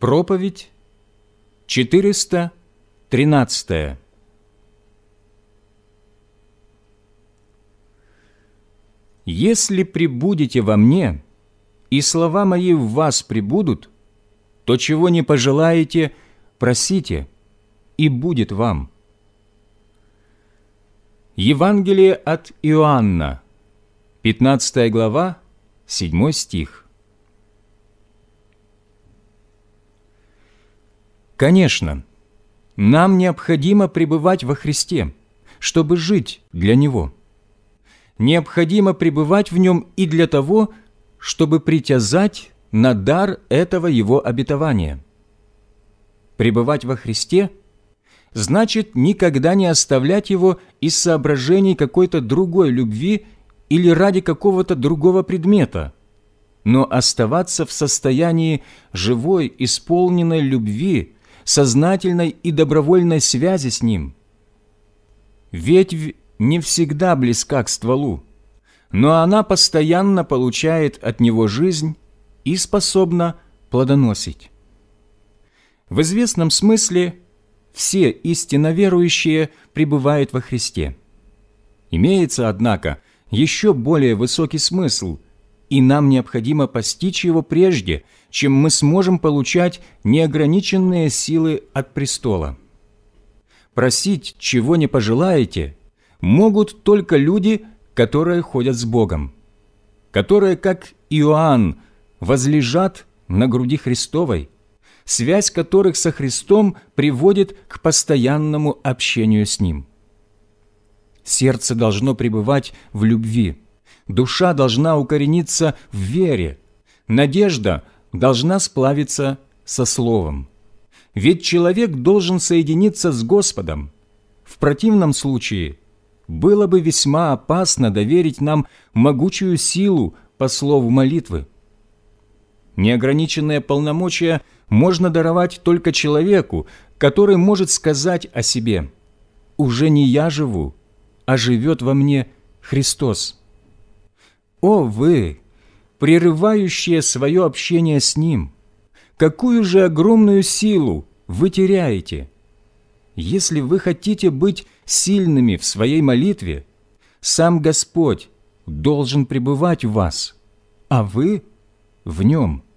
Проповедь 413 «Если прибудете во мне, и слова мои в вас прибудут, то чего не пожелаете, просите, и будет вам». Евангелие от Иоанна, 15 глава, 7 стих. Конечно, нам необходимо пребывать во Христе, чтобы жить для Него. Необходимо пребывать в Нем и для того, чтобы притязать на дар этого Его обетования. Пребывать во Христе значит никогда не оставлять Его из соображений какой-то другой любви или ради какого-то другого предмета, но оставаться в состоянии живой, исполненной любви – сознательной и добровольной связи с Ним. Ветвь не всегда близка к стволу, но она постоянно получает от него жизнь и способна плодоносить. В известном смысле все истинно верующие пребывают во Христе. Имеется, однако, еще более высокий смысл – и нам необходимо постичь его прежде, чем мы сможем получать неограниченные силы от престола. Просить, чего не пожелаете, могут только люди, которые ходят с Богом, которые, как Иоанн, возлежат на груди Христовой, связь которых со Христом приводит к постоянному общению с Ним. Сердце должно пребывать в любви – Душа должна укорениться в вере. Надежда должна сплавиться со словом. Ведь человек должен соединиться с Господом. В противном случае было бы весьма опасно доверить нам могучую силу по слову молитвы. Неограниченное полномочие можно даровать только человеку, который может сказать о себе «Уже не я живу, а живет во мне Христос». О вы, прерывающие свое общение с Ним, какую же огромную силу вы теряете! Если вы хотите быть сильными в своей молитве, сам Господь должен пребывать в вас, а вы – в Нем –